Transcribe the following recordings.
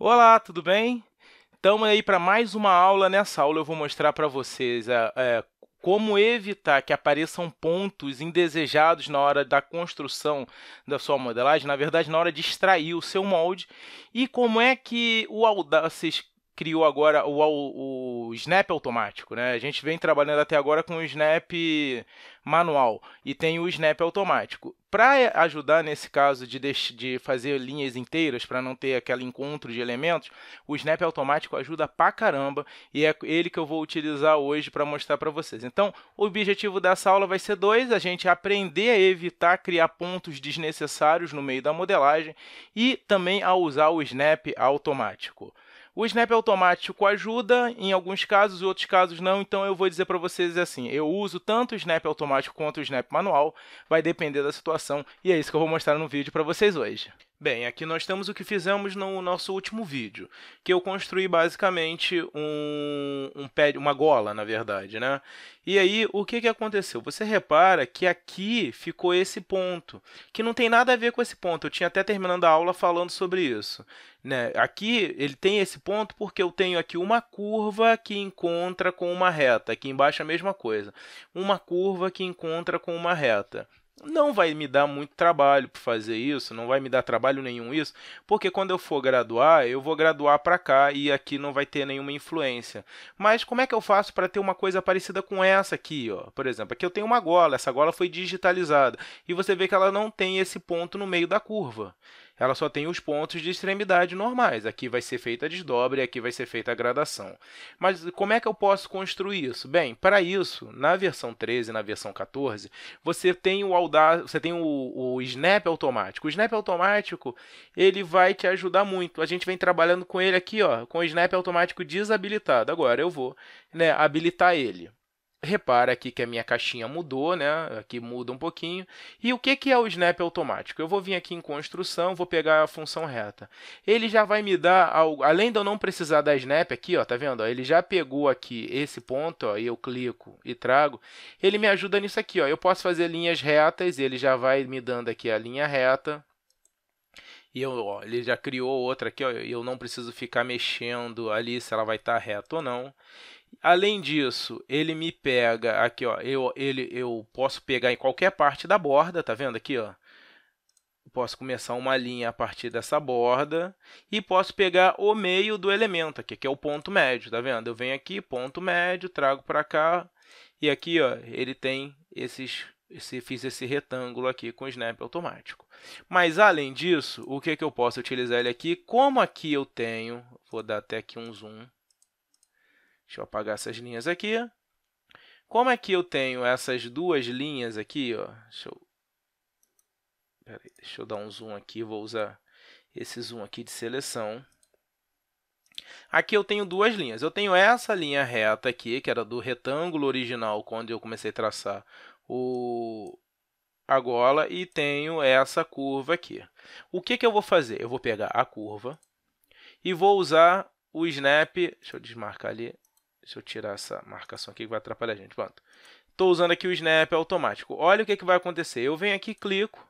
Olá, tudo bem? Estamos aí para mais uma aula. Nessa aula eu vou mostrar para vocês é, é, como evitar que apareçam pontos indesejados na hora da construção da sua modelagem, na verdade, na hora de extrair o seu molde, e como é que o Audacity criou agora o, o, o, snap automático, né? A gente vem trabalhando até agora com o snap manual e tem o snap automático. Para ajudar nesse caso de, de fazer linhas inteiras, para não ter aquele encontro de elementos, o snap automático ajuda pra caramba e é ele que eu vou utilizar hoje para mostrar para vocês. Então, o objetivo dessa aula vai ser dois: a gente aprender a evitar criar pontos desnecessários no meio da modelagem e também a usar o snap automático. O snap é automático ajuda, em alguns casos, em outros casos não, então eu vou dizer para vocês assim, eu uso tanto o snap automático quanto o snap manual, vai depender da situação, e é isso que eu vou mostrar no vídeo para vocês hoje. Bem, aqui nós temos o que fizemos no nosso último vídeo, que eu construí basicamente um, um pé, uma gola, na verdade, né? E aí, o que, que aconteceu? Você repara que aqui ficou esse ponto, que não tem nada a ver com esse ponto. Eu tinha até terminando a aula falando sobre isso. Né? Aqui ele tem esse ponto porque eu tenho aqui uma curva que encontra com uma reta. Aqui embaixo a mesma coisa. Uma curva que encontra com uma reta não vai me dar muito trabalho para fazer isso, não vai me dar trabalho nenhum isso, porque quando eu for graduar, eu vou graduar para cá e aqui não vai ter nenhuma influência. Mas como é que eu faço para ter uma coisa parecida com essa aqui, ó? Por exemplo, aqui eu tenho uma gola, essa gola foi digitalizada e você vê que ela não tem esse ponto no meio da curva ela só tem os pontos de extremidade normais. Aqui vai ser feita a desdobra e aqui vai ser feita a gradação. Mas como é que eu posso construir isso? Bem, para isso, na versão 13 e na versão 14, você tem o Audaz, você tem o, o snap automático. O snap automático, ele vai te ajudar muito. A gente vem trabalhando com ele aqui, ó, com o snap automático desabilitado. Agora eu vou, né, habilitar ele. Repara aqui que a minha caixinha mudou, né? Aqui muda um pouquinho. E o que, que é o snap automático? Eu vou vir aqui em construção, vou pegar a função reta. Ele já vai me dar, algo, além de eu não precisar da snap aqui, ó, tá vendo? Ele já pegou aqui esse ponto, ó, e eu clico e trago. Ele me ajuda nisso aqui, ó. Eu posso fazer linhas retas, ele já vai me dando aqui a linha reta. E eu, ó, ele já criou outra aqui, ó, e eu não preciso ficar mexendo ali se ela vai estar tá reta ou não. Além disso, ele me pega aqui, ó. Eu, ele, eu posso pegar em qualquer parte da borda, tá vendo aqui, ó? posso começar uma linha a partir dessa borda e posso pegar o meio do elemento aqui, que é o ponto médio, tá vendo? Eu venho aqui, ponto médio, trago para cá e aqui, ó, ele tem esses esse, fiz esse retângulo aqui com o snap automático. Mas, além disso, o que, é que eu posso utilizar ele aqui? Como aqui eu tenho, vou dar até aqui um zoom, Deixa eu apagar essas linhas aqui. Como é que eu tenho essas duas linhas aqui, ó? Deixa eu... deixa eu dar um zoom aqui, vou usar esse zoom aqui de seleção. Aqui eu tenho duas linhas. Eu tenho essa linha reta aqui, que era do retângulo original, quando eu comecei a traçar o... a gola, e tenho essa curva aqui. O que, que eu vou fazer? Eu vou pegar a curva e vou usar o snap... Deixa eu desmarcar ali. Deixa eu tirar essa marcação aqui que vai atrapalhar a gente. Pronto. Estou usando aqui o snap automático. Olha o que, que vai acontecer. Eu venho aqui, clico.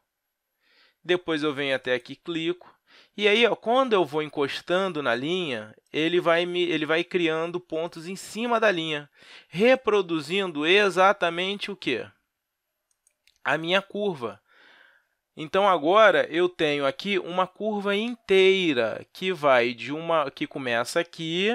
Depois eu venho até aqui, clico. E aí, ó, quando eu vou encostando na linha, ele vai, me, ele vai criando pontos em cima da linha, reproduzindo exatamente o que? A minha curva. Então agora eu tenho aqui uma curva inteira que vai de uma que começa aqui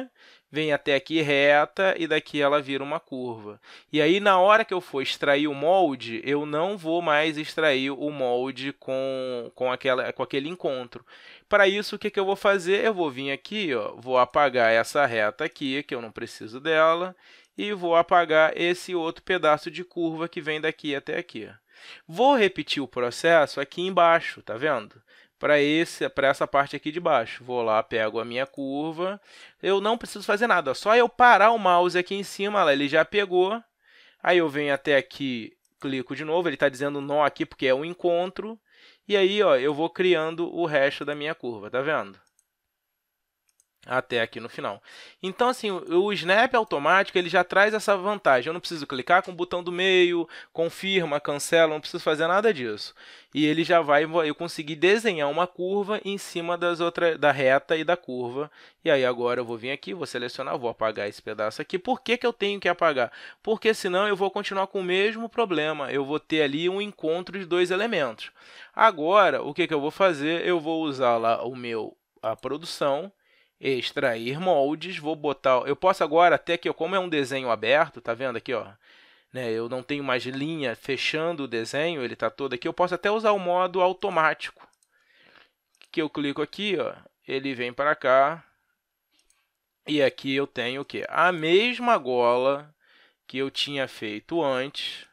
vem até aqui reta e daqui ela vira uma curva. E aí, na hora que eu for extrair o molde, eu não vou mais extrair o molde com, com, aquela, com aquele encontro. Para isso, o que, que eu vou fazer? Eu vou vir aqui, ó, vou apagar essa reta aqui, que eu não preciso dela, e vou apagar esse outro pedaço de curva que vem daqui até aqui. Vou repetir o processo aqui embaixo, tá vendo? para esse para essa parte aqui de baixo. Vou lá, pego a minha curva. Eu não preciso fazer nada, só eu parar o mouse aqui em cima, lá, ele já pegou. Aí eu venho até aqui, clico de novo, ele está dizendo nó aqui porque é um encontro. E aí, ó, eu vou criando o resto da minha curva, tá vendo? até aqui no final. Então, assim, o, snap automático ele já traz essa vantagem. Eu não preciso clicar com o botão do meio, confirma, cancela, não preciso fazer nada disso. E ele já vai eu conseguir desenhar uma curva em cima das outras, da reta e da curva. E aí agora eu vou vir aqui, vou selecionar, vou apagar esse pedaço aqui. Por que, que eu tenho que apagar? Porque senão eu vou continuar com o mesmo problema. Eu vou ter ali um encontro de dois elementos. Agora, o que, que eu vou fazer? Eu vou usar lá o meu a produção extrair moldes, vou botar, eu posso agora até que, como é um desenho aberto, tá vendo aqui, ó, né, eu não tenho mais linha fechando o desenho, ele está todo aqui, eu posso até usar o modo automático, que eu clico aqui, ó, ele vem para cá, e aqui eu tenho o que? A mesma gola que eu tinha feito antes,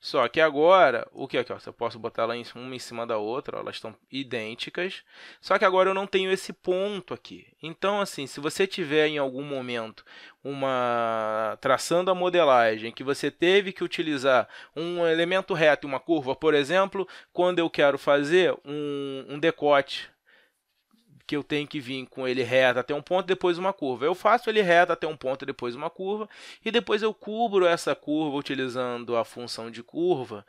só que agora, o que aqui, ó, eu posso botar ela uma em cima da outra, ó, elas estão idênticas. Só que agora eu não tenho esse ponto aqui. Então, assim, se você tiver em algum momento uma traçando a modelagem que você teve que utilizar um elemento reto e uma curva, por exemplo, quando eu quero fazer um, um decote que eu tenho que vir com ele reto até um ponto, depois uma curva. Eu faço ele reto até um ponto, depois uma curva, e depois eu cubro essa curva utilizando a função de curva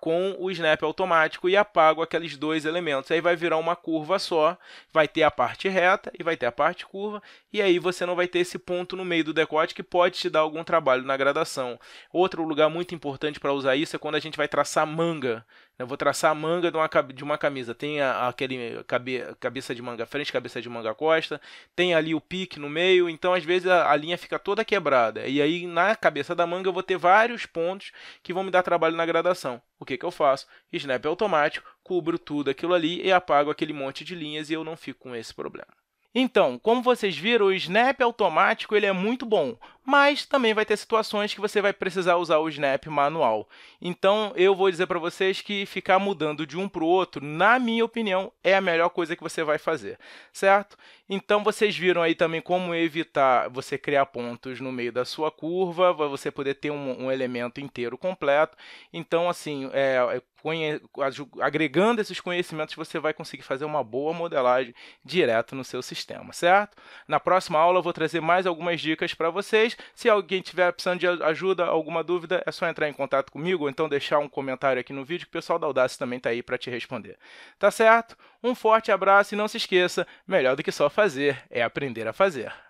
com o snap automático e apago aqueles dois elementos. Aí vai virar uma curva só, vai ter a parte reta e vai ter a parte curva, e aí você não vai ter esse ponto no meio do decote que pode te dar algum trabalho na gradação. Outro lugar muito importante para usar isso é quando a gente vai traçar manga eu vou traçar a manga de uma, de uma camisa. Tem a, aquele cabe, cabeça de manga frente, cabeça de manga costa. Tem ali o pique no meio. Então, às vezes, a, a, linha fica toda quebrada. E aí, na cabeça da manga, eu vou ter vários pontos que vão me dar trabalho na gradação. O que, que eu faço? Snap automático, cubro tudo aquilo ali e apago aquele monte de linhas e eu não fico com esse problema. Então, como vocês viram, o snap automático ele é muito bom, mas também vai ter situações que você vai precisar usar o snap manual. Então, eu vou dizer para vocês que ficar mudando de um para o outro, na minha opinião, é a melhor coisa que você vai fazer, certo? Então, vocês viram aí também como evitar você criar pontos no meio da sua curva, você poder ter um, um elemento inteiro completo. Então, assim, é, agregando esses conhecimentos, você vai conseguir fazer uma boa modelagem direto no seu sistema, certo? Na próxima aula eu vou trazer mais algumas dicas para vocês. Se alguém tiver precisando de ajuda, alguma dúvida, é só entrar em contato comigo ou então deixar um comentário aqui no vídeo que o pessoal da Audace também está aí para te responder. Tá certo? Um forte abraço e não se esqueça, melhor do que só fazer é aprender a fazer.